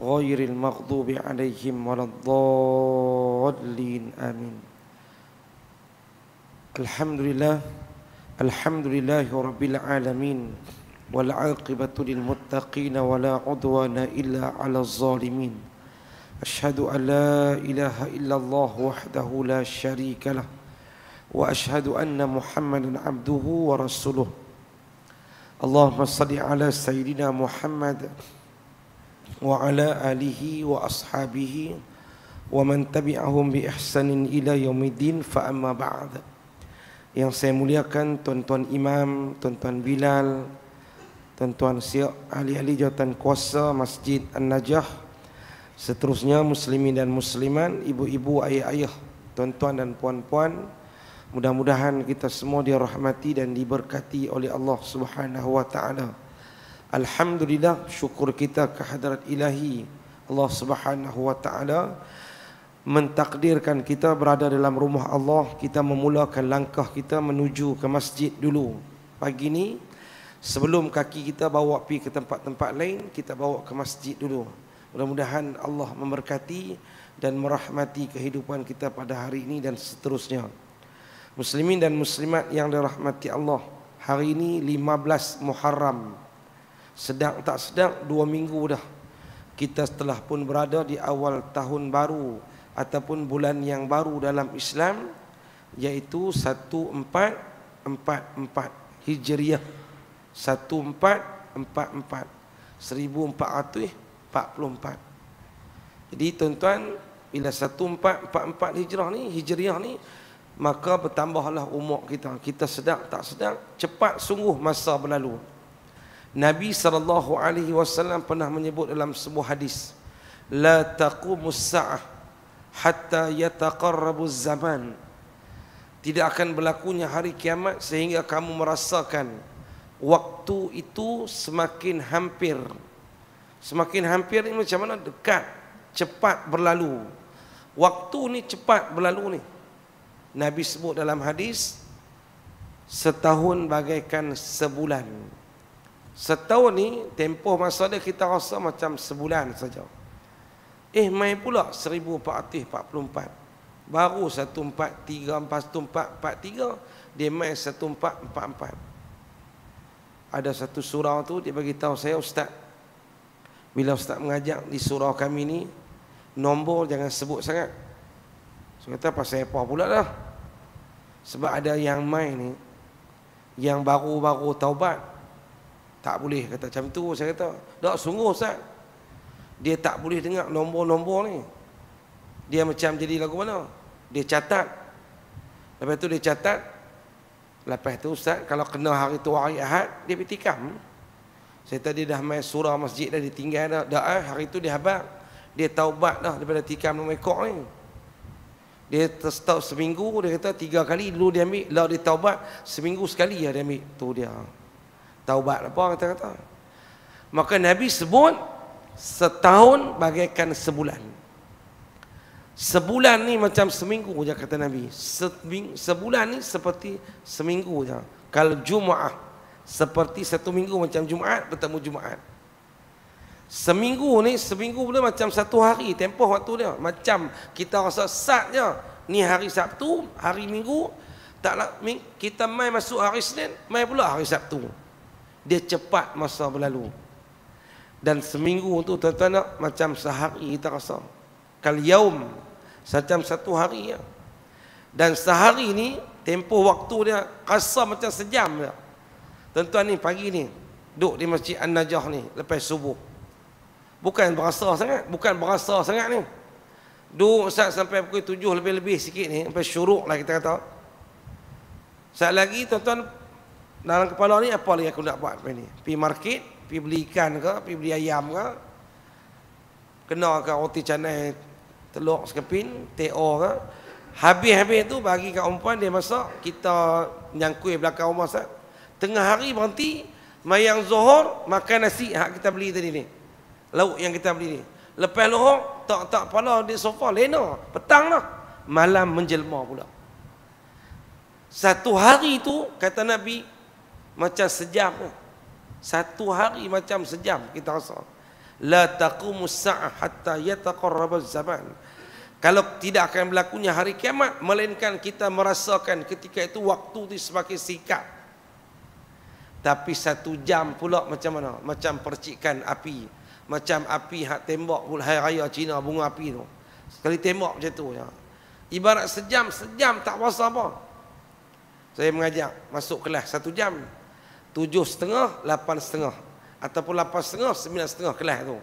غير المغضوب عليهم ولا الضالين آمين الحمد لله الحمد لله رب العالمين والعاقبة للمتقين ولا عدوان إلا على الظالمين أشهد أن لا إله إلا الله وحده لا شريك له وأشهد أن محمدا عبده ورسوله اللهم صل على سيدنا محمد محمد وعلى آله وأصحابه ومن تبعهم بإحسان إلى يوم الدين فأما بعد yang saya muliakan tuan-tuan imam, tuan-tuan bilal, tuan-tuan siap ahli-ahli jawatan kuasa Masjid An-Najah, seterusnya muslimin dan Musliman, ibu-ibu, ayah-ayah, tuan-tuan dan puan-puan, mudah-mudahan kita semua dirahmati dan diberkati oleh Allah Subhanahu wa taala. Alhamdulillah syukur kita kehadrat ilahi Allah subhanahu wa ta'ala Mentakdirkan kita berada dalam rumah Allah Kita memulakan langkah kita menuju ke masjid dulu Pagi ni sebelum kaki kita bawa pi ke tempat-tempat lain Kita bawa ke masjid dulu Mudah-mudahan Allah memberkati dan merahmati kehidupan kita pada hari ini dan seterusnya Muslimin dan muslimat yang dirahmati Allah Hari ini 15 Muharram sedang tak sedang dua minggu dah kita setelah pun berada di awal tahun baru ataupun bulan yang baru dalam Islam iaitu 1444 Hijriah 1444 1444 jadi tuan-tuan bila 1444 Hijrah ni Hijriah ni maka bertambahlah umur kita kita sedang tak sedang cepat sungguh masa berlalu Nabi sallallahu alaihi wasallam pernah menyebut dalam sebuah hadis la taqumus sa'ah hatta yataqarrabuz zaman tidak akan berlakunya hari kiamat sehingga kamu merasakan waktu itu semakin hampir semakin hampir ini macam mana dekat cepat berlalu waktu ni cepat berlalu ni nabi sebut dalam hadis setahun bagaikan sebulan Setahun ni tempoh masa dia kita rasa macam sebulan saja. Eh mai pula 1444. Baru 1434 443 dia mai 1444. Ada satu surau tu dia bagi tahu saya ustaz. Bila ustaz mengajak di surau kami ni nombor jangan sebut sangat. Saya kata pasal apa pula dah. Sebab ada yang mai ni yang baru-baru taubat tak boleh kata macam tu saya kata tak sungguh ustaz dia tak boleh dengar nombor-nombor ni dia macam jadi lagu mana dia catat lepas tu dia catat lepas tu ustaz kalau kena hari tu hari ahad dia bertikam saya tadi dah main surah masjid dah ditinggal dah dah eh, hari tu dia habaq dia taubat dah daripada tikam nombor ekor ni dia terstop seminggu dia kata tiga kali dulu dia ambil lalu dia taubat seminggu sekali ya dia ambil tu dia taubat apa kata-kata. Maka Nabi sebut setahun bagaikan sebulan. Sebulan ni macam seminggu je kata Nabi. Sebulan ni seperti seminggu je. Kalau Jumaat seperti satu minggu macam Jumaat bertemu Jumaat. Seminggu ni seminggu pula macam satu hari tempoh waktu dia. Macam kita rasa sat je. Ni hari Sabtu, hari Minggu, taklah kita mai masuk hari Senin, mai pula hari Sabtu dia cepat masa berlalu dan seminggu tu tuan-tuan nak macam sehari kita rasa kali yaum macam satu hari ya. dan sehari ni tempoh waktu dia rasa macam sejam je ya. tuan-tuan ni pagi ni duduk di masjid An-Najah ni lepas subuh bukan berasa sangat bukan berasa sangat ni duduk saat sampai pukul tujuh lebih-lebih sikit ni sampai syuruk lah kita kata saat lagi tuan-tuan dalam kepala ni apa lagi aku nak buat ni? Pi market, pi beli ikan ke, pi beli ayam ke? Kena ke roti canai telur sekeping, TO ke? Habis-habis tu bagi kat umpan dia masak, kita nyangkui belakang rumah sat. Tengah hari berhenti, mayang zuhur, makan nasi hak kita beli tadi ni. Lauk yang kita beli ni. Lepas lohok, tak tak pala di sofa, lena. Petang lah. Malam menjelma pula. Satu hari tu, kata Nabi, macam sejam satu hari macam sejam kita rasa la taqumu sa'ah hatta yataqarraba zaman kalau tidak akan berlakunya hari kiamat melainkan kita merasakan ketika itu waktu itu sebagai sikap tapi satu jam pula macam mana macam percikan api macam api hak tembak bul hari raya Cina bunga api tu sekali tembak macam tu ya. ibarat sejam sejam tak puas apa saya mengajak masuk kelas satu jam tujuh setengah, lapan setengah ataupun lapan setengah, sembilan setengah kelas tu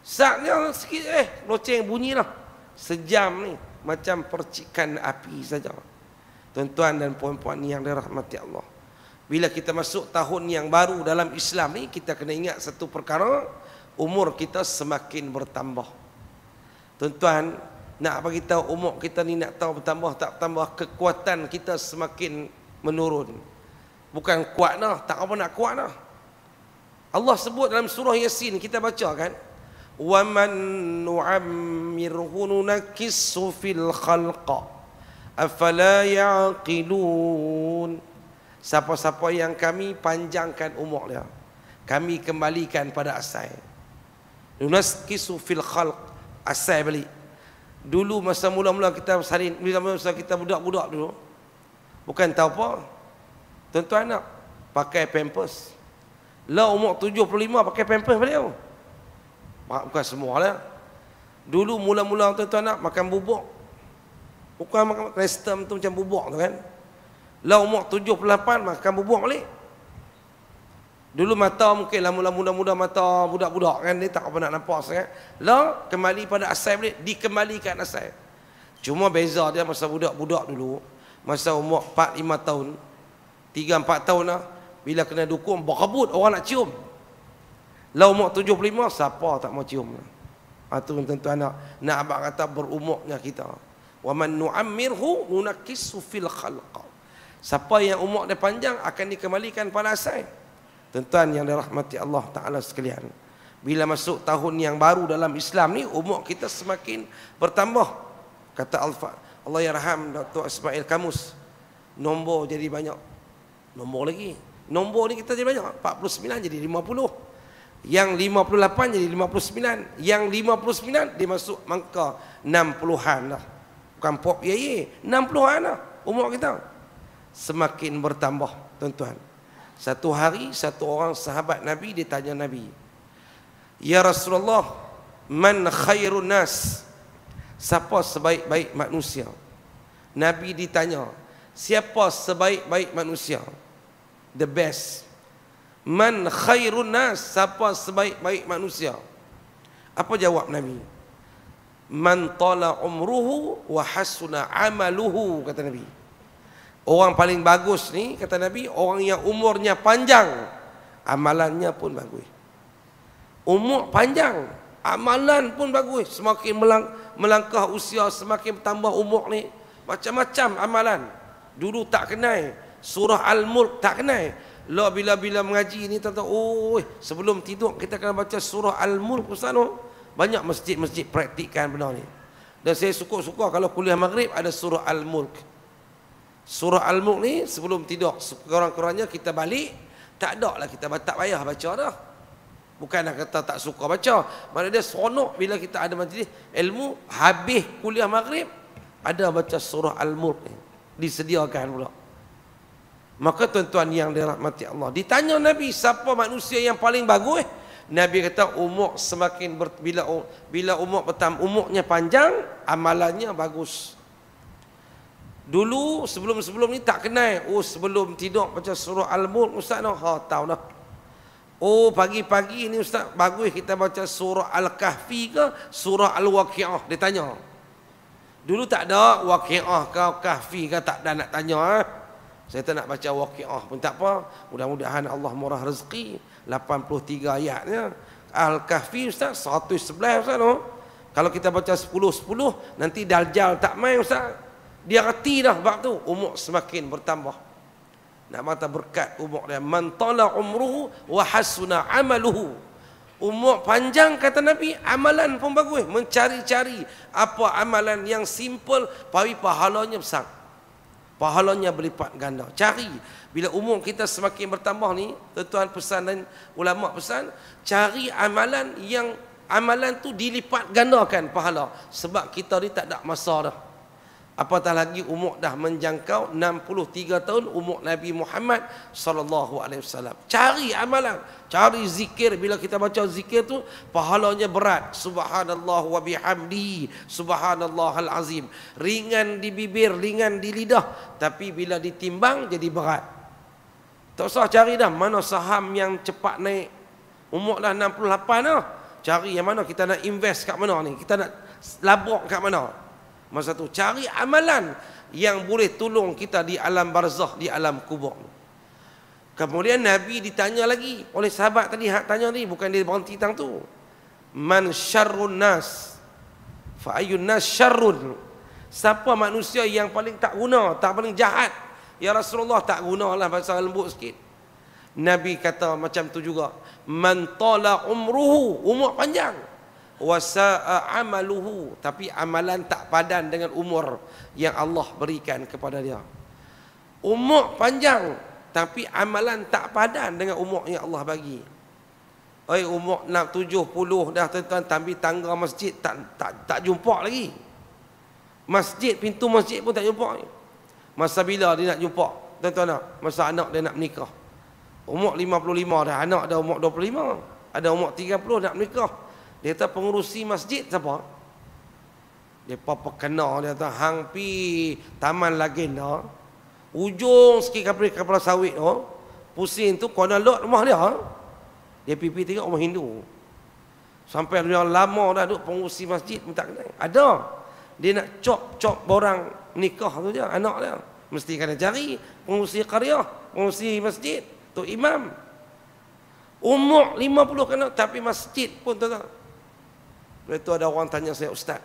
saatnya sikit eh, loceng bunyi lah sejam ni, macam percikan api saja tuan-tuan dan puan-puan ni yang dirahmati Allah bila kita masuk tahun yang baru dalam Islam ni, kita kena ingat satu perkara, umur kita semakin bertambah tuan-tuan, nak bagi tahu umur kita ni nak tahu bertambah tak bertambah kekuatan kita semakin menurun bukan kuat dah tak apa nak kuat dah Allah sebut dalam surah yasin kita baca kan wa man nu'ammirhu nunakissu fil khalqa afala ya'qilun siapa-siapa yang kami panjangkan umur dia kami kembalikan pada asal nunakissu fil khalq asal balik dulu masa mula-mula kita salin bila masa kita budak-budak dulu bukan tahu apa Tuan-tuan nak pakai pampers. Lah umur 75 pakai pampers beliau. Bukan semua lah. Dulu mula-mula tuan-tuan nak makan bubuk. Bukan makan restam tu macam bubuk tu kan. Lah umur 78 makan bubuk balik. Dulu mata mungkin lah, lama muda-muda mata budak-budak kan dia tak apa nak nampak sangat. Lah kembali pada asal balik, dikembalikan asal. Cuma beza dia masa budak-budak dulu, masa umur 4 5 tahun, Tiga empat tahun lah Bila kena dukung Berebut orang nak cium Lalu umur tujuh puluh lima Siapa tak mau cium Itu ah, ha, tentu anak Nak abang kata berumurnya kita Wa man nu'ammirhu nunakisu fil khalqa Siapa yang umur dia panjang Akan dikembalikan pada asal Tentuan tuan yang dirahmati Allah Ta'ala sekalian Bila masuk tahun yang baru dalam Islam ni Umur kita semakin bertambah Kata Al-Fat Allah Yarham Dr. Ismail Kamus Nombor jadi banyak nombor lagi nombor ni kita jadi banyak 49 jadi 50 yang 58 jadi 59 yang 59 dia masuk mangka 60-an lah bukan pop ya ye ya. 60-an lah umur kita semakin bertambah tuan-tuan satu hari satu orang sahabat Nabi dia tanya Nabi Ya Rasulullah man khairun nas siapa sebaik-baik manusia Nabi ditanya siapa sebaik-baik manusia the best man khairun nas siapa sebaik-baik manusia apa jawab nabi man tala umruhu wa hasuna amaluhu kata nabi orang paling bagus ni kata nabi orang yang umurnya panjang amalannya pun bagus umur panjang amalan pun bagus semakin melang melangkah usia semakin bertambah umur ni macam-macam amalan dulu tak kenal Surah Al-Mulk tak kenal. Lah bila-bila mengaji ni tentu oh eh, sebelum tidur kita akan baca surah Al-Mulk Ustaz no? Banyak masjid-masjid praktikkan benda ni. Dan saya suka-suka kalau kuliah maghrib ada surah Al-Mulk. Surah Al-Mulk ni sebelum tidur sekurang-kurangnya kita balik tak ada lah kita tak payah baca dah. Bukan nak kata tak suka baca. Mana dia seronok bila kita ada majlis ilmu habis kuliah maghrib ada baca surah Al-Mulk ni. Disediakan pula. Maka tuan-tuan yang dirahmati Allah Ditanya Nabi siapa manusia yang paling bagus eh, Nabi kata umur semakin ber, bila bila umur pertama umurnya panjang amalannya bagus. Dulu sebelum-sebelum ni tak kenal. Oh sebelum tidur baca surah Al-Mulk ustaz noh ha tahu dah. Oh pagi-pagi ni ustaz bagus kita baca surah Al-Kahfi ke surah Al-Waqiah dia tanya. Dulu tak ada Waqiah ke Kahfi ke tak ada nak tanya Ha? Saya tak nak baca waqiah pun tak apa. Mudah-mudahan Allah murah rezeki. 83 ayatnya. Al-Kahfi Ustaz 111 Ustaz no? Kalau kita baca 10-10 Nanti daljal tak main Ustaz Dia reti dah sebab tu Umur semakin bertambah Nak mata berkat umur dia Man tala umruhu wa hasuna amaluhu Umur panjang kata Nabi Amalan pun bagus Mencari-cari apa amalan yang simple Tapi pahalanya besar pahalanya berlipat ganda cari bila umur kita semakin bertambah ni tuan pesan dan ulama pesan cari amalan yang amalan tu dilipat gandakan pahala sebab kita ni tak ada masa dah Apatah lagi umur dah menjangkau 63 tahun umur Nabi Muhammad sallallahu alaihi wasallam. Cari amalan, cari zikir bila kita baca zikir tu pahalanya berat. Subhanallah wa bihamdi, subhanallahal azim. Ringan di bibir, ringan di lidah, tapi bila ditimbang jadi berat. Tak usah cari dah mana saham yang cepat naik. Umur dah 68 dah. Cari yang mana kita nak invest kat mana ni? Kita nak labuk kat mana? Masa tu cari amalan yang boleh tolong kita di alam barzah, di alam kubur. Kemudian Nabi ditanya lagi oleh sahabat tadi hak tanya ni bukan dia berhenti tang tu. Man syarrun nas? Fa ayyun nas syarrun? Siapa manusia yang paling tak guna, tak paling jahat? Ya Rasulullah tak gunalah bahasa lembut sikit. Nabi kata macam tu juga. Man tala umruhu, umur panjang wasa'a amaluhu tapi amalan tak padan dengan umur yang Allah berikan kepada dia umur panjang tapi amalan tak padan dengan umur yang Allah bagi Oi umur nak tujuh puluh dah tuan-tuan tapi tangga masjid tak tak tak jumpa lagi masjid pintu masjid pun tak jumpa masa bila dia nak jumpa tuan-tuan nak masa anak dia nak menikah umur lima puluh lima dah anak dah umur dua puluh lima ada umur tiga puluh nak menikah dia kata pengurusi masjid siapa? Dia apa-apa kena dia kata hang pi taman lagenda. Ujung sikit kapal kapal sawit tu, oh. pusing tu kena lot rumah dia. Dia pipi tengok rumah Hindu. Sampai dia lama dah duk pengurusi masjid minta kenal Ada. Dia nak cop-cop borang nikah tu dia anak dia. Mesti kena cari pengurusi qaryah, pengurusi masjid, tu imam. Umur 50 kena tapi masjid pun tuan-tuan Lepas itu ada orang tanya saya, Ustaz,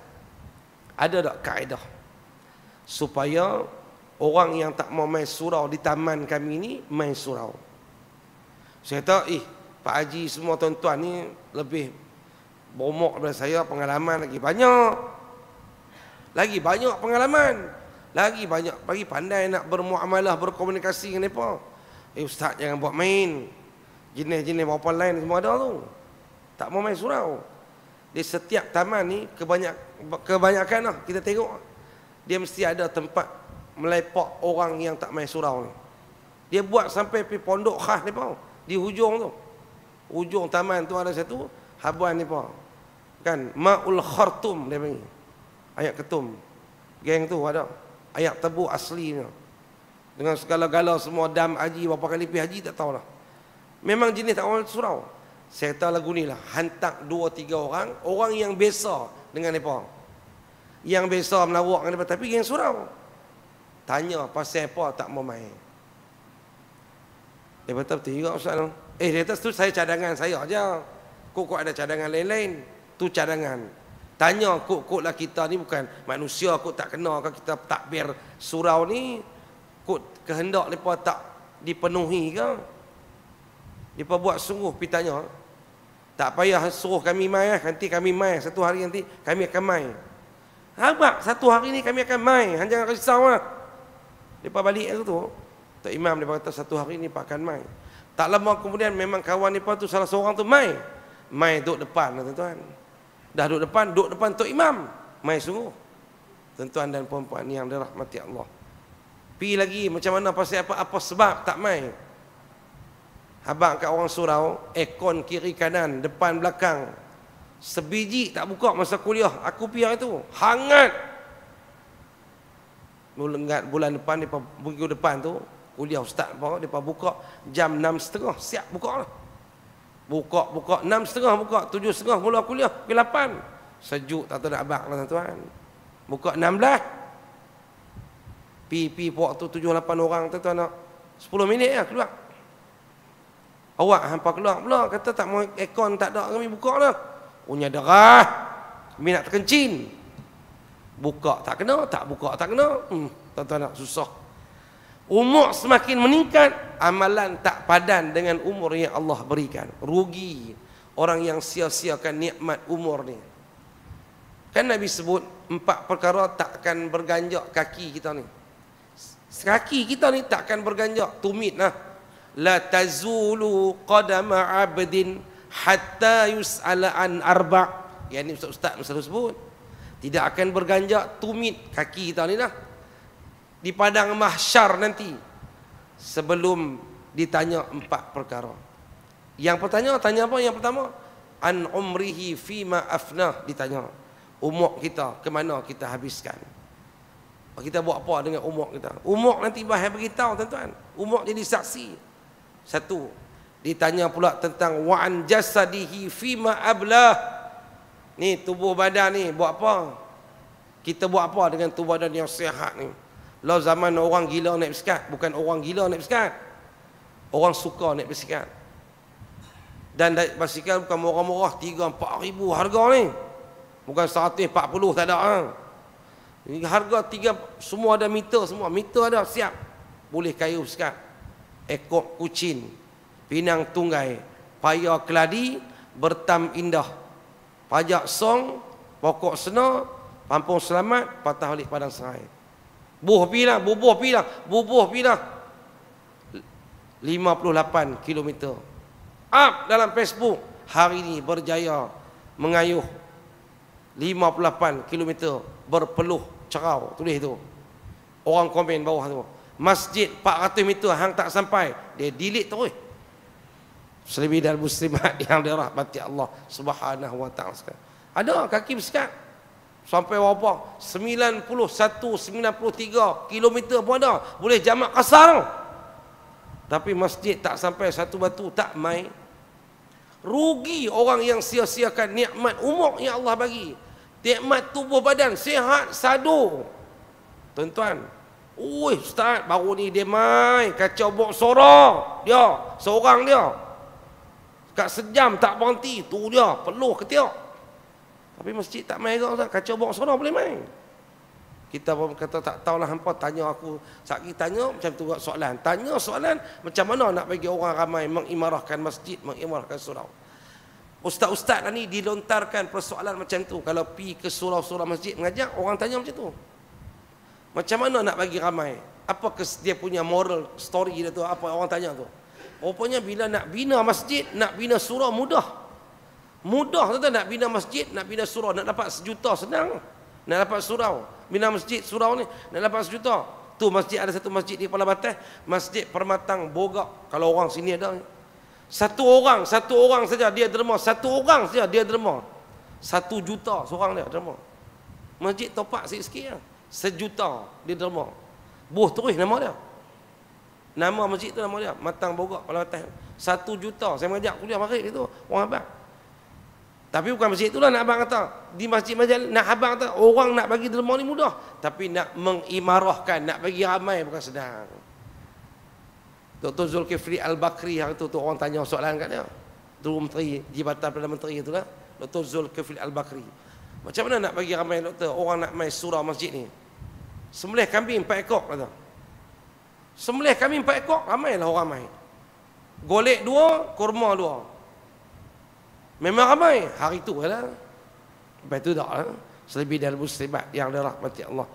ada tak kaedah? Supaya orang yang tak mau main surau di taman kami ni main surau. Saya tahu, eh, Pak Haji semua tuan-tuan ni lebih bomok daripada saya, pengalaman lagi banyak. Lagi banyak pengalaman. Lagi banyak, lagi pandai nak bermuamalah, berkomunikasi dengan mereka. Eh, Ustaz, jangan buat main. Jenis-jenis bapa lain semua ada tu. Tak mau main surau. Di setiap taman ni kebanyak kebanyakan lah kita tengok dia mesti ada tempat melepak orang yang tak main surau ni. Dia buat sampai pi pondok khas ni pun di hujung tu. Hujung taman tu ada satu habuan ni pun. Kan Maul Khartum dia panggil. Ayat ketum. Geng tu ada ayat tebu asli ni, Dengan segala-gala semua dam haji berapa kali pi haji tak tahulah. Memang jenis tak orang surau. Saya kata lagu ni lah Hantar dua tiga orang Orang yang biasa dengan mereka Yang biasa menawak dengan mereka Tapi yang surau Tanya pasal apa tak mau main Dia kata betul juga Ustaz Eh dia kata tu saya cadangan saya aja Kok-kok ada cadangan lain-lain Tu cadangan Tanya kok-kok lah kita ni bukan manusia Kok tak kena ke kita takbir surau ni Kok kehendak mereka tak dipenuhi ke dia buat sungguh pergi tanya. Tak payah suruh kami mai nanti kami mai satu hari nanti kami akan mai. Habak satu hari ni kami akan mai, hang jangan risau ah. Depa balik tu, tak imam dia kata satu hari ni pak akan mai. Tak lama kemudian memang kawan dia tu salah seorang tu mai. Mai duduk depan lah, tuan-tuan. Dah duduk depan, duduk depan tu imam. Mai sungguh. Tuan-tuan dan puan-puan yang dirahmati Allah. Pi lagi macam mana pasal apa apa sebab tak mai? Abang kat orang surau Ekon kiri kanan Depan belakang Sebiji tak buka masa kuliah Aku piang itu Hangat Bulan, bulan depan depan, Minggu depan tu Kuliah ustaz apa Mereka buka Jam 6.30 Siap buka lah Buka buka 6.30 buka 7.30 mula kuliah Pukul 8 Sejuk tak tahu nak abang lah tuan Buka 16 Pipi pi waktu tujuh lapan orang tu tuan nak 10 minit lah keluar Awak hampa keluar pula kata tak mau aircon tak ada kami buka lah. Punya darah. Kami nak terkencin. Buka tak kena, tak buka tak kena. Hmm, tuan nak susah. Umur semakin meningkat, amalan tak padan dengan umur yang Allah berikan. Rugi orang yang sia-siakan nikmat umur ni. Kan Nabi sebut empat perkara tak akan berganjak kaki kita ni. Kaki kita ni takkan berganjak, tumit lah la tazulu qadama abdin hatta yus'ala an arba yang ni ustaz-ustaz selalu sebut tidak akan berganjak tumit kaki kita ni lah di padang mahsyar nanti sebelum ditanya empat perkara yang pertanya tanya apa yang pertama an umrihi fima afna ditanya umur kita ke mana kita habiskan kita buat apa dengan umur kita umur nanti bahaya beritahu tuan-tuan umur jadi saksi satu ditanya pula tentang wa'an jasadihi fima ablah. Ni tubuh badan ni buat apa? Kita buat apa dengan tubuh badan yang sihat ni? Lah zaman orang gila naik bisikat, bukan orang gila naik bisikat. Orang suka naik bisikat. Dan naik basikal bukan murah-murah 3 4 ribu harga ni. Bukan 140 tak ada ah. Ha? Harga tiga, semua ada meter semua, meter ada siap. Boleh kayu sekarang ekor kucing, pinang tunggai, paya keladi, bertam indah, pajak song, pokok Seno, pampung selamat, patah balik padang serai. Buh pilah, bubuh pilah, bubuh pilah. 58 km. Up dalam Facebook hari ini berjaya mengayuh 58 km berpeluh cerau tulis tu. Orang komen bawah tu. Masjid 400 meter hang tak sampai, dia delete terus. Selebih dan muslimat yang dirahmati Allah Subhanahu wa taala. Ada kaki bersekat. Sampai berapa? 91 93 kilometer pun ada. Boleh jamak kasar. Tapi masjid tak sampai satu batu tak mai. Rugi orang yang sia-siakan nikmat umur yang Allah bagi. Nikmat tubuh badan sihat sadu. Tuan-tuan, Ui ustaz baru ni dia mai kacau bok sorong dia seorang dia kat sejam tak berhenti tu dia peluh ketiak tapi masjid tak main kau ustaz kacau bok sorong boleh main kita pun kata tak tahulah hampa tanya aku sakit tanya macam tu buat soalan tanya soalan macam mana nak bagi orang ramai mengimarahkan masjid mengimarahkan surau ustaz-ustaz lah ni dilontarkan persoalan macam tu kalau pi ke surau-surau masjid mengajak orang tanya macam tu macam mana nak bagi ramai? Apa kes dia punya moral story dia tu? Apa orang tanya tu? Rupanya bila nak bina masjid, nak bina surau mudah. Mudah tu nak bina masjid, nak bina surau. Nak dapat sejuta senang. Nak dapat surau. Bina masjid surau ni, nak dapat sejuta. Tu masjid ada satu masjid di Kuala Batas. Masjid Permatang Bogak. Kalau orang sini ada. Satu orang, satu orang saja dia derma. Satu orang saja dia derma. Satu juta seorang dia derma. Masjid topak sikit-sikit Ya sejuta di derma buh terus nama dia nama masjid tu nama dia matang bogak kalau atas satu juta saya mengajak kuliah marik itu orang abang tapi bukan masjid itulah nak abang kata di masjid majal nak abang kata orang nak bagi derma ni mudah tapi nak mengimarahkan nak bagi ramai bukan sedang Dr. Zulkifli Al-Bakri hari tu, tu orang tanya soalan kat dia Tu menteri, jibatan Perdana Menteri itulah Dr. Zulkifli Al-Bakri macam mana nak bagi ramai doktor orang nak main surau masjid ni? Sembelih kambing empat ekor kata. Sembelih kambing empat ekor ramailah orang main. Golek dua, kurma dua. Memang ramai hari tu ya lah. Lepas tu dah lah. Selebih dalam muslimat yang darah mati Allah.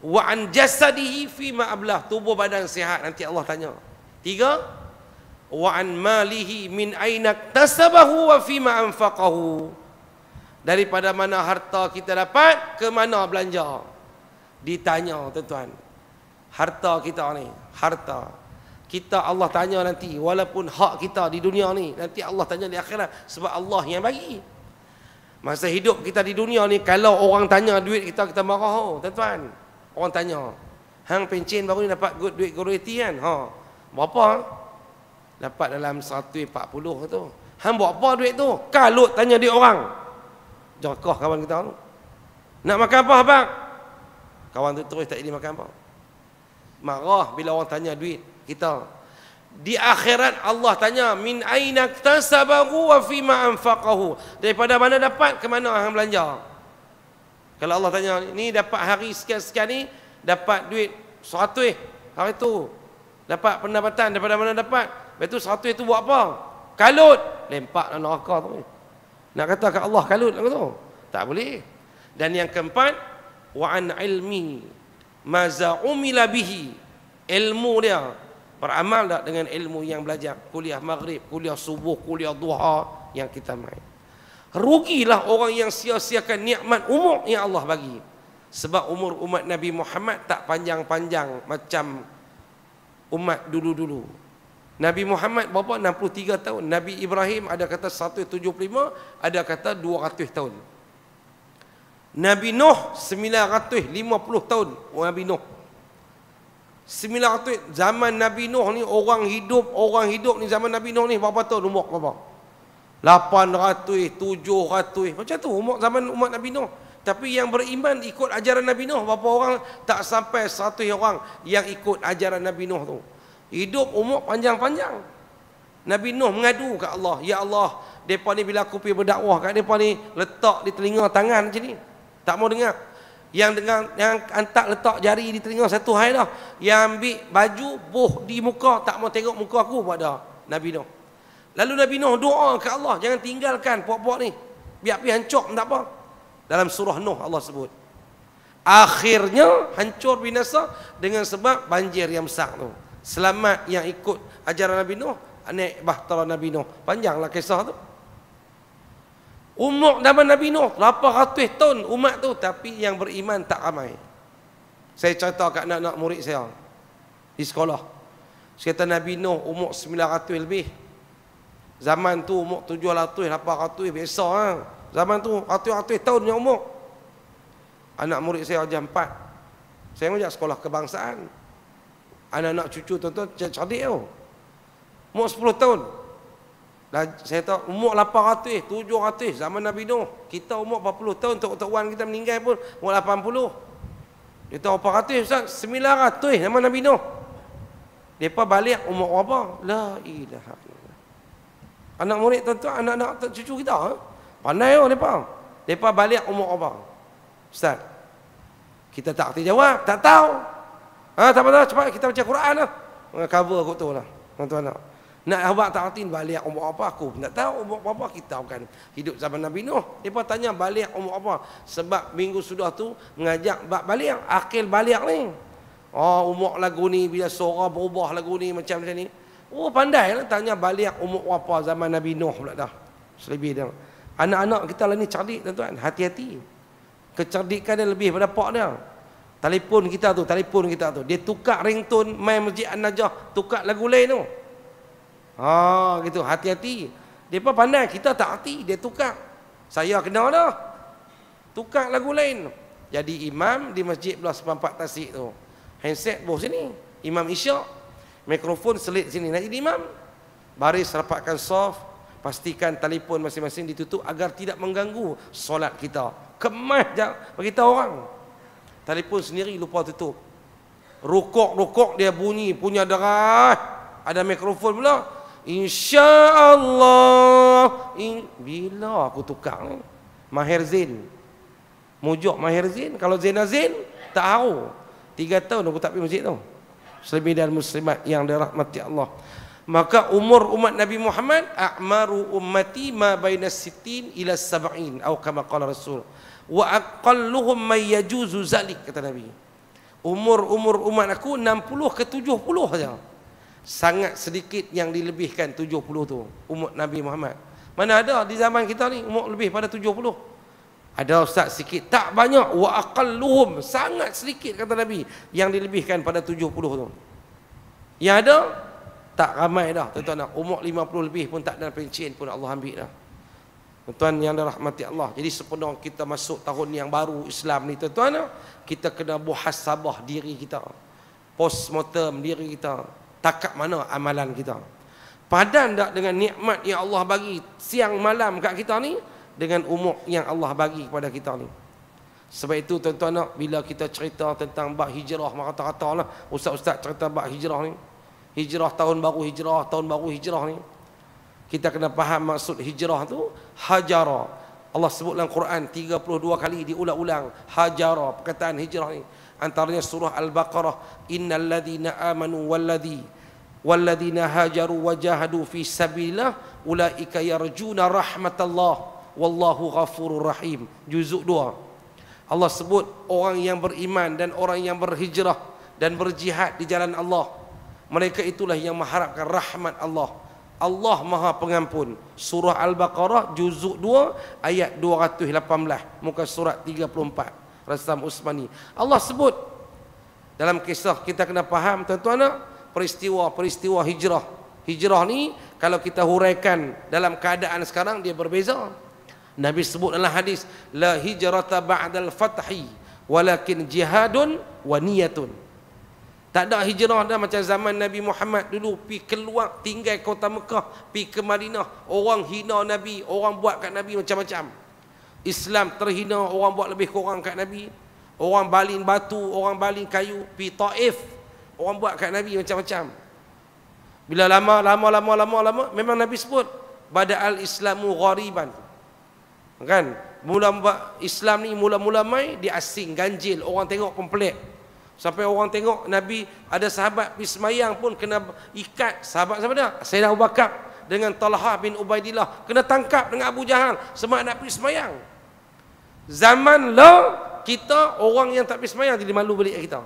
Wa an jasadihi fi ma'ablah. Tubuh badan sihat nanti Allah tanya. Tiga. Wa an malihi min aina tasabahu wa fi ma'anfaqahu. anfaqahu daripada mana harta kita dapat ke mana belanja ditanya tuan-tuan harta kita ni harta kita Allah tanya nanti walaupun hak kita di dunia ni nanti Allah tanya di akhirat sebab Allah yang bagi masa hidup kita di dunia ni kalau orang tanya duit kita kita marah oh, tuan-tuan orang tanya hang pencen baru ni dapat good duit gratuiti kan ha berapa dapat dalam 140 tu hang buat apa duit tu kalut tanya dia orang Jarkah kawan kita tu. Nak makan apa abang? Kawan tu terus tak jadi makan apa. Marah bila orang tanya duit kita. Di akhirat Allah tanya min aina tasabahu wa fima anfaqahu. Daripada mana dapat ke mana hang belanja? Kalau Allah tanya ni dapat hari sekian-sekian ni dapat duit 100 eh hari tu dapat pendapatan daripada mana dapat? Lepas tu 100 tu buat apa? Kalut lempak dalam neraka tu. Eh. Nak kata ke Allah kalut lah tu. Tak boleh. Dan yang keempat, wa an ilmi maza umila bihi. Ilmu dia beramal tak dengan ilmu yang belajar kuliah maghrib, kuliah subuh, kuliah duha yang kita main. Rugilah orang yang sia-siakan nikmat umur yang Allah bagi. Sebab umur umat Nabi Muhammad tak panjang-panjang macam umat dulu-dulu. Nabi Muhammad berapa? 63 tahun. Nabi Ibrahim ada kata 175, ada kata 200 tahun. Nabi Nuh 950 tahun. Oh, Nabi Nuh. 900 zaman Nabi Nuh ni orang hidup orang hidup ni zaman Nabi Nuh ni berapa tahun umur berapa? 800, 700 macam tu umur zaman umat Nabi Nuh. Tapi yang beriman ikut ajaran Nabi Nuh berapa orang? Tak sampai 100 orang yang ikut ajaran Nabi Nuh tu hidup umur panjang-panjang Nabi Nuh mengadu ke Allah Ya Allah mereka ni bila aku pergi berdakwah kat mereka ni letak di telinga tangan macam ni tak mau dengar yang dengan yang antak letak jari di telinga satu hari dah yang ambil baju boh di muka tak mau tengok muka aku buat dah Nabi Nuh lalu Nabi Nuh doa ke Allah jangan tinggalkan puak-puak ni biar pergi hancur tak apa dalam surah Nuh Allah sebut akhirnya hancur binasa dengan sebab banjir yang besar tu selamat yang ikut ajaran Nabi Nuh anak bahtera Nabi Nuh panjanglah kisah tu umur zaman Nabi Nuh 800 tahun umat tu tapi yang beriman tak ramai saya cerita kat anak-anak murid saya di sekolah saya kata Nabi Nuh umur 900 lebih zaman tu umur 700 800 biasa ha? zaman tu ratus-ratus tahun yang umur anak murid saya ajar empat saya mengajak sekolah kebangsaan anak-anak cucu tuan-tuan cantik-cantik tau. Umur 10 tahun. Dan lah, saya tahu umur 800, 700 zaman Nabi Nuh. Kita umur 40 tahun, tok-tok wan kita meninggal pun umur 80. Dia tahu 400 ustaz, 900 zaman Nabi Nuh. Depa balik umur berapa? La ilaha Anak murid tuan-tuan, anak-anak cucu kita. Eh? Pandai oh depa. Depa balik umur berapa? Ustaz. Kita tak tahu jawab, tak tahu. Ah, tak apa cepat kita baca Quran lah. Ah, cover aku tu lah. Tuan-tuan nak. Nak abang ta'atin balik umur apa aku pun tak tahu umur apa kita bukan hidup zaman Nabi Nuh. Dia tanya balik umur apa. Sebab minggu sudah tu mengajak bab balik. Akil balik ni. Oh ah, umur lagu ni bila suara berubah lagu ni macam macam ni. Oh pandai lah tanya balik umur apa zaman Nabi Nuh pula dah. Selebih dah. Anak-anak kita lah ni cerdik tuan-tuan. Hati-hati. Kecerdikan dia lebih pada pak dia telefon kita tu telefon kita tu dia tukar ringtone main masjid an-najah tukar lagu lain tu ha gitu hati-hati depa pandai kita tak hati dia tukar saya kena dah tukar lagu lain jadi imam di masjid belah sepampak tasik tu handset bawah sini imam isyak mikrofon selit sini nak jadi imam baris rapatkan soft pastikan telefon masing-masing ditutup agar tidak mengganggu solat kita kemas jap bagi orang Telefon sendiri lupa tutup. Rukuk-rukuk dia bunyi punya darah. Ada mikrofon pula. Insya-Allah. In... Bila aku tukang Maher Zain. Mujuk Maher Zain kalau Zain Zain tak tahu. Tiga tahun aku tak pergi masjid tu. Muslimin dan muslimat yang dirahmati Allah. Maka umur umat Nabi Muhammad a'maru ummati ma baina sitin ila sabain. atau kama qala Rasul wa aqalluhum may yajuzu zalik kata Nabi. Umur-umur umat aku 60 ke 70 saja. Sangat sedikit yang dilebihkan 70 tu umur Nabi Muhammad. Mana ada di zaman kita ni umur lebih pada 70? Ada ustaz sikit, tak banyak wa aqalluhum sangat sedikit kata Nabi yang dilebihkan pada 70 tu. Yang ada tak ramai dah tuan-tuan umur 50 lebih pun tak ada pencen pun Allah ambil dah. Tuan-tuan yang dirahmati Allah. Jadi sepenuh kita masuk tahun yang baru Islam ni tuan-tuan, kita kena muhasabah diri kita. Post mortem diri kita. Takat mana amalan kita. Padan tak dengan nikmat yang Allah bagi siang malam kat kita ni dengan umur yang Allah bagi kepada kita ni. Sebab itu tuan-tuan nak bila kita cerita tentang bab hijrah maka kata lah ustaz-ustaz cerita bab hijrah ni. Hijrah tahun baru hijrah, tahun baru hijrah ni kita kena faham maksud hijrah tu hajara Allah sebut dalam Quran 32 kali diulang-ulang hajara perkataan hijrah ni antaranya surah al-baqarah innal ladzina amanu wallazi walladzina hajaru wajahadu fi sabilillah ulaika yarjuna rahmatallah wallahu ghafurur rahim juzuk dua. Allah sebut orang yang beriman dan orang yang berhijrah dan berjihad di jalan Allah mereka itulah yang mengharapkan rahmat Allah Allah Maha Pengampun Surah Al-Baqarah Juzuk 2 Ayat 218 Muka surat 34 Rasam Usmani Allah sebut Dalam kisah kita kena faham Tuan-tuan nak Peristiwa-peristiwa hijrah Hijrah ni Kalau kita huraikan Dalam keadaan sekarang Dia berbeza Nabi sebut dalam hadis La hijrata ba'dal fathi Walakin jihadun wa niyatun tak ada hijrah dah macam zaman Nabi Muhammad dulu pi keluar tinggal kota Mekah, pi ke Madinah. Orang hina Nabi, orang buat kat Nabi macam-macam. Islam terhina, orang buat lebih kurang kat Nabi. Orang baling batu, orang baling kayu, pi Taif. Orang buat kat Nabi macam-macam. Bila lama lama lama lama lama memang Nabi sebut pada al islamu ghariban. Kan? Mula mula Islam ni mula-mula mai di asing ganjil orang tengok komplek. Sampai orang tengok Nabi ada sahabat pergi pun kena ikat sahabat siapa dia? Sayyidina Abu Bakar dengan Talha bin Ubaidillah kena tangkap dengan Abu Jahal semak nak pergi semayang. Zaman lo kita orang yang tak pergi semayang jadi malu balik kita.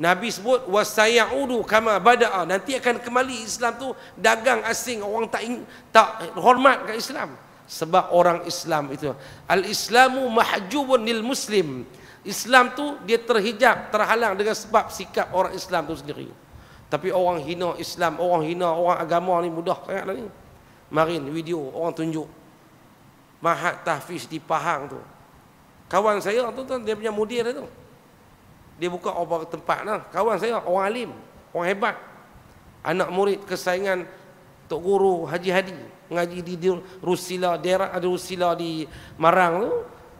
Nabi sebut wasaya'udu kama bada'a nanti akan kembali Islam tu dagang asing orang tak tak hormat ke Islam sebab orang Islam itu al-islamu mahjubun lil muslim Islam tu dia terhijab, terhalang dengan sebab sikap orang Islam tu sendiri. Tapi orang hina Islam, orang hina orang agama ni mudah sangatlah ni. Marin video orang tunjuk. Mahat tahfiz di Pahang tu. Kawan saya tu tuan dia punya mudir tu. Dia buka obor tempat lah. Kawan saya orang alim, orang hebat. Anak murid kesayangan Tok Guru Haji Hadi mengaji di Rusila, daerah ada Rusila di Marang tu.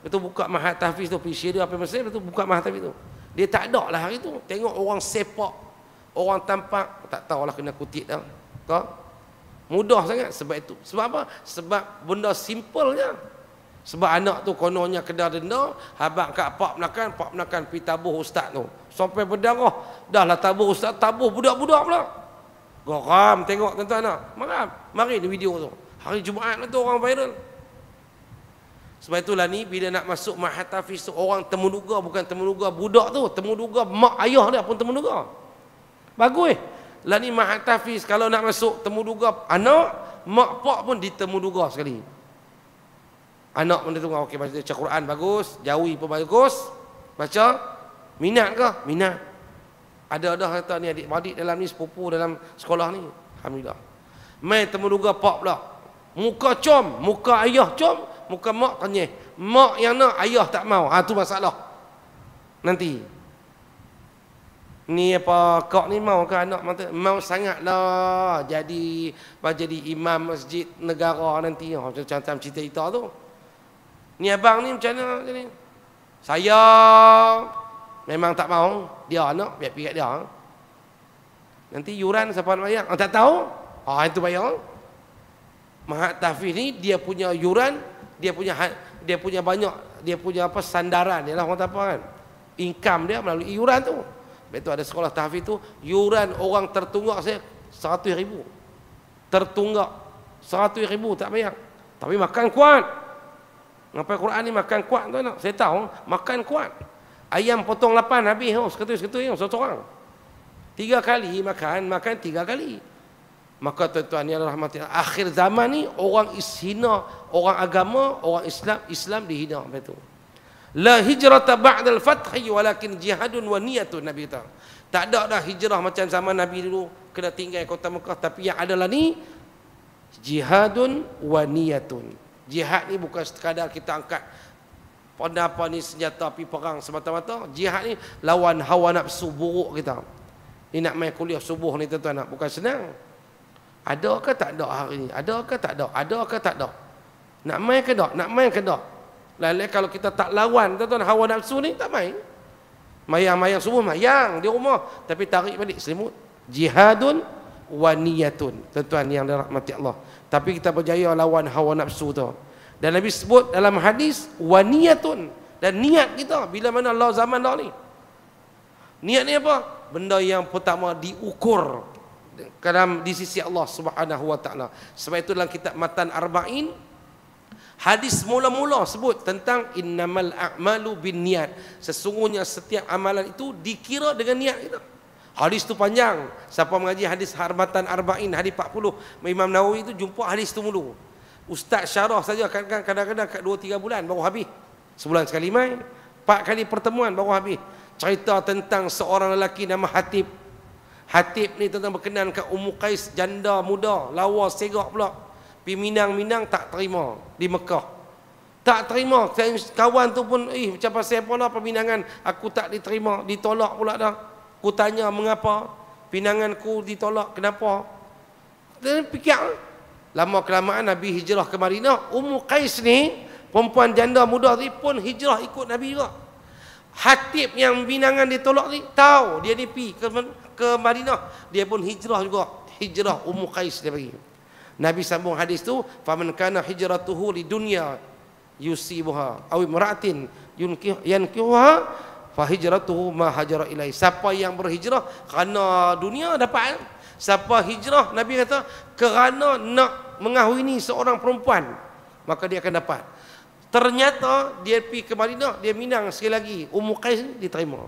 Lepas tu buka mahat tahfiz tu, pisir dia apa masalah, lepas tu buka mahat tahfiz tu. Dia tak ada lah hari tu. Tengok orang sepak, orang tampak, tak tahulah kena kutip tau. Tak? Mudah sangat sebab itu. Sebab apa? Sebab benda simple Sebab anak tu kononnya kena denda, habak kat pak menakan, pak menakan pergi tabuh ustaz tu. Sampai berdarah. Dah lah tabuh ustaz, tabuh budak-budak pula. Geram tengok tuan-tuan anak. Marah. Mari video tu. Hari Jumaat tu orang viral. Sebab itulah ni bila nak masuk mahatafi orang temuduga bukan temuduga budak tu, temuduga mak ayah dia pun temuduga. Bagus. Lah ni mahatafi kalau nak masuk temuduga anak, mak pak pun ditemuduga sekali. Anak pun ditemuduga. Okey baca dia Quran bagus, jauhi pun bagus. Baca minat ke? Minat. Ada ada kata ni adik adik dalam ni sepupu dalam sekolah ni. Alhamdulillah. Main temuduga pak pula. Muka com, muka ayah com, muka mak tanya mak yang nak ayah tak mau ha tu masalah nanti ni apa kak ni mau ke anak mata mau sangatlah jadi apa jadi imam masjid negara nanti ha, macam macam cerita itu tu ni abang ni macam mana ni saya memang tak mau dia anak biar pihak dia nanti yuran siapa nak bayar oh, tak tahu ha oh, itu bayar Mahat Tafiz ni dia punya yuran dia punya ha- dia punya banyak dia punya apa sandaran ialah orang apa kan income dia melalui iuran tu Lepas tu ada sekolah tahfiz tu iuran orang tertunggak saya seratus ribu tertunggak seratus ribu tak payah tapi makan kuat Ngapai Quran ni makan kuat tu nak? Saya tahu, makan kuat. Ayam potong lapan habis, oh, seketul-seketul yang oh, satu orang. Tiga kali makan, makan tiga kali. Maka tuan-tuan yang rahmati Akhir zaman ni orang ishina Orang agama, orang Islam Islam dihina macam tu La hijrata ba'dal fathi Walakin jihadun wa niyatun Nabi kata Tak ada dah hijrah macam zaman Nabi dulu Kena tinggal kota Mekah Tapi yang adalah ni Jihadun wa niyatun Jihad ni bukan sekadar kita angkat apa-apa ni senjata api perang semata-mata Jihad ni lawan hawa nafsu buruk kita Ni nak main kuliah subuh ni tuan-tuan Bukan senang ada ke tak ada hari ini? Ada ke tak ada? Ada ke tak ada? Nak main ke tak? Nak main ke tak? Lain-lain kalau kita tak lawan tuan-tuan hawa nafsu ni tak main. Mayang-mayang semua mayang di rumah tapi tarik balik selimut jihadun wa niyatun. Tuan-tuan yang dirahmati Allah. Tapi kita berjaya lawan hawa nafsu tu. Dan Nabi sebut dalam hadis wa niyatun dan niat kita bila mana Allah zaman dah ni. Niat ni apa? Benda yang pertama diukur dalam di sisi Allah Subhanahu wa taala. Sebab itu dalam kitab Matan Arba'in hadis mula-mula sebut tentang innamal a'malu binniat. Sesungguhnya setiap amalan itu dikira dengan niat itu Hadis itu panjang. Siapa mengaji hadis Harmatan Arba'in hadis 40 Imam Nawawi itu jumpa hadis itu mulu. Ustaz syarah saja kadang-kadang kat 2 3 bulan baru habis. Sebulan sekali mai, 4 kali pertemuan baru habis. Cerita tentang seorang lelaki nama Hatib Hatib ni tuan-tuan berkenan kat Ummu Qais janda muda, lawa segak pula. Pi minang-minang tak terima di Mekah. Tak terima. Kawan tu pun, "Eh, macam pasal apa lah perminangan? Aku tak diterima, ditolak pula dah." Ku tanya, "Mengapa pinanganku ditolak? Kenapa?" Dan fikir lama kelamaan Nabi hijrah ke Madinah, Ummu Qais ni perempuan janda muda ni pun hijrah ikut Nabi juga. Hatib yang binangan ditolak ni tahu dia ni pergi ke ke Madinah dia pun hijrah juga hijrah Ummu Qais dia pergi Nabi sambung hadis tu faman kana hijratuhu li dunya yusibuha aw imra'atin yankihuha fa hijratuhu ma hajara ilai siapa yang berhijrah kerana dunia dapat kan? siapa hijrah nabi kata kerana nak mengahwini seorang perempuan maka dia akan dapat ternyata dia pergi ke Madinah dia minang sekali lagi Ummu Qais diterima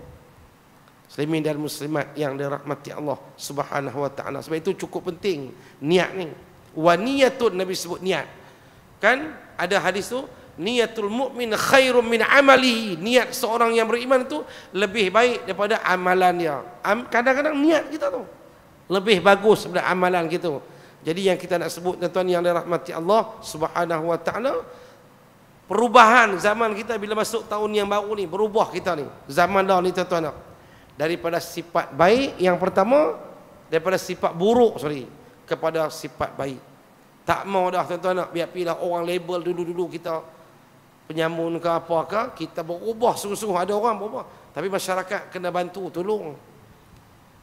Muslimin dan muslimat yang dirahmati Allah Subhanahu wa taala. Sebab itu cukup penting niat ni. Wa niyatun Nabi sebut niat. Kan ada hadis tu niatul mu'min, khairum min amali. Niat seorang yang beriman tu lebih baik daripada amalan dia. Kadang-kadang niat kita tu lebih bagus daripada amalan kita. Jadi yang kita nak sebut tuan-tuan yang dirahmati Allah Subhanahu wa taala perubahan zaman kita bila masuk tahun yang baru ni berubah kita ni zaman dah ni tuan-tuan daripada sifat baik yang pertama daripada sifat buruk sorry kepada sifat baik tak mau dah tuan-tuan nak biar pilah orang label dulu-dulu kita penyambung ke apa ke kita berubah sungguh-sungguh ada orang berubah tapi masyarakat kena bantu tolong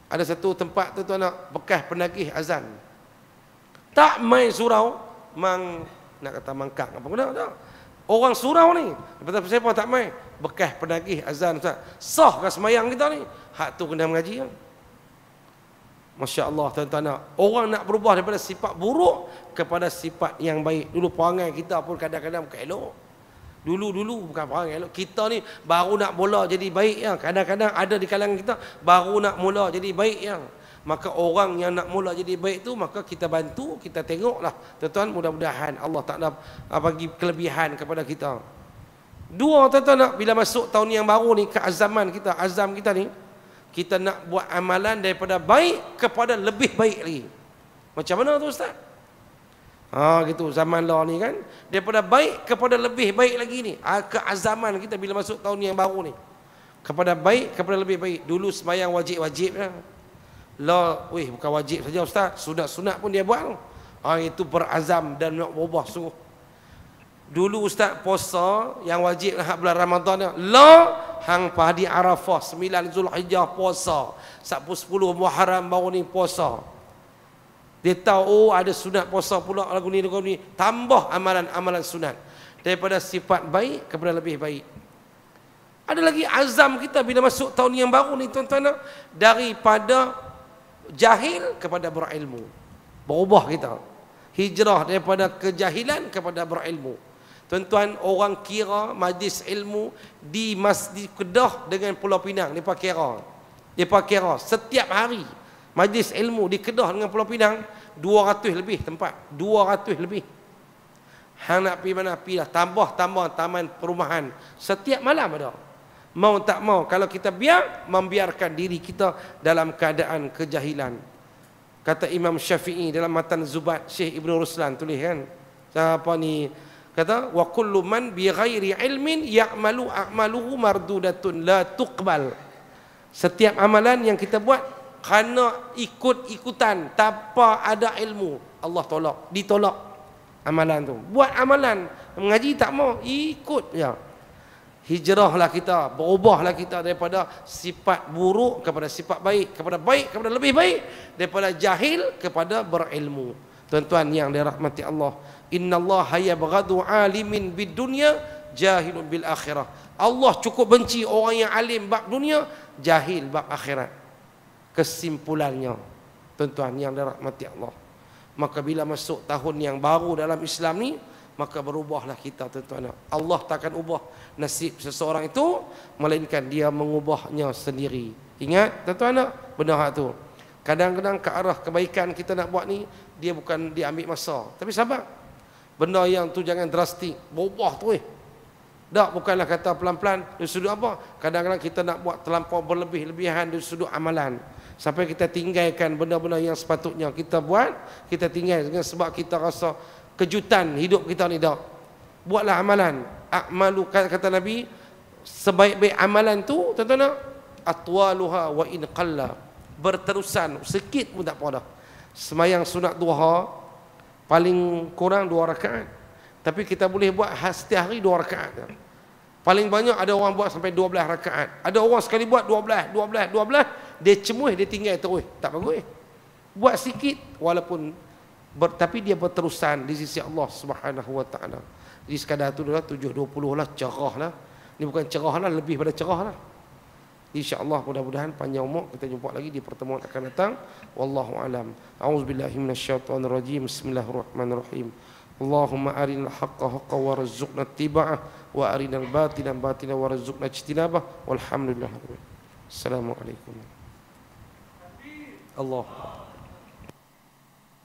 ada satu tempat tu tuan nak bekas penagih azan tak main surau mang nak kata mangkak apa guna tak Orang surau ni. Kata siapa tak mai? bekah penagih azan ustaz. Sah ke semayang kita ni? Hak tu kena mengaji ya? Masya-Allah tuan-tuan Orang nak berubah daripada sifat buruk kepada sifat yang baik. Dulu perangai kita pun kadang-kadang bukan elok. Dulu-dulu bukan perangai elok. Kita ni baru nak mula jadi baik yang. Kadang-kadang ada di kalangan kita baru nak mula jadi baik yang maka orang yang nak mula jadi baik tu maka kita bantu kita tengoklah tuan-tuan mudah-mudahan Allah tak Taala ah, bagi kelebihan kepada kita dua tuan-tuan nak bila masuk tahun yang baru ni ke azaman kita azam kita ni kita nak buat amalan daripada baik kepada lebih baik lagi macam mana tu ustaz Ha gitu zaman law ni kan daripada baik kepada lebih baik lagi ni ha, ke azaman kita bila masuk tahun yang baru ni kepada baik kepada lebih baik dulu semayang wajib-wajib lah ya. La, weh bukan wajib saja ustaz, sunat-sunat pun dia buat. Ha itu berazam dan nak berubah suruh. Dulu ustaz puasa yang wajib hak lah bulan Ramadan ya. la hang pahdi Arafah 9 Zulhijah puasa. Sabtu 10 Muharram baru ni puasa. Dia tahu oh, ada sunat puasa pula lagu ni lagu ni tambah amalan-amalan sunat daripada sifat baik kepada lebih baik. Ada lagi azam kita bila masuk tahun yang baru ni tuan-tuan ya. daripada jahil kepada berilmu. Berubah kita. Hijrah daripada kejahilan kepada berilmu. Tuan-tuan, orang kira majlis ilmu di Masjid Kedah dengan Pulau Pinang. Mereka kira. Mereka kira. Setiap hari, majlis ilmu di Kedah dengan Pulau Pinang, 200 lebih tempat. 200 lebih. Hang nak pergi mana? Pilah. Tambah-tambah taman perumahan. Setiap malam Ada mau tak mau kalau kita biar membiarkan diri kita dalam keadaan kejahilan kata Imam Syafi'i dalam matan Zubat Syekh Ibnu Ruslan tulis kan siapa ni kata wa kullu man bi ghairi ilmin ya'malu a'maluhu mardudatun la tuqbal setiap amalan yang kita buat kerana ikut-ikutan tanpa ada ilmu Allah tolak ditolak amalan tu buat amalan mengaji tak mau ikut ya hijrahlah kita, berubahlah kita daripada sifat buruk kepada sifat baik, kepada baik kepada lebih baik, daripada jahil kepada berilmu. Tuan-tuan yang dirahmati Allah, innallaha yabghadu alimin bid-dunya jahilun bil akhirah. Allah cukup benci orang yang alim bab dunia, jahil bab akhirat. Kesimpulannya, tuan-tuan yang dirahmati Allah. Maka bila masuk tahun yang baru dalam Islam ni, maka berubahlah kita tuan-tuan. Allah takkan ubah nasib seseorang itu melainkan dia mengubahnya sendiri. Ingat tuan-tuan benar hak tu. Kadang-kadang ke arah kebaikan kita nak buat ni dia bukan diambil masa. Tapi sabar. Benda yang tu jangan drastik berubah tu eh. Tak bukanlah kata pelan-pelan di sudut apa? Kadang-kadang kita nak buat terlampau berlebih-lebihan di sudut amalan. Sampai kita tinggalkan benda-benda yang sepatutnya kita buat, kita tinggalkan sebab kita rasa kejutan hidup kita ni dah buatlah amalan akmalu kata nabi sebaik-baik amalan tu tuan-tuan nak atwaluha wa in qalla berterusan sikit pun tak apa dah semayang sunat duha paling kurang dua rakaat tapi kita boleh buat ha-, setiap hari dua rakaat paling banyak ada orang buat sampai dua belas rakaat ada orang sekali buat dua belas dua belas dua belas dia cemuh dia tinggal terus tak bagus buat sikit walaupun Ber, tapi dia berterusan di sisi Allah Subhanahu wa taala. Jadi sekadar tu dah 720 lah cerah lah. Ini bukan cerah lah lebih pada cerah lah. Insya-Allah mudah-mudahan panjang umur kita jumpa lagi di pertemuan akan datang. Wallahu alam. Auzubillahi minasyaitonirrajim. Bismillahirrahmanirrahim. Allahumma arinal haqqo haqqo warzuqna tibaah wa arinal batila batila warzuqna ijtinabah. Walhamdulillah. Assalamualaikum. Allah.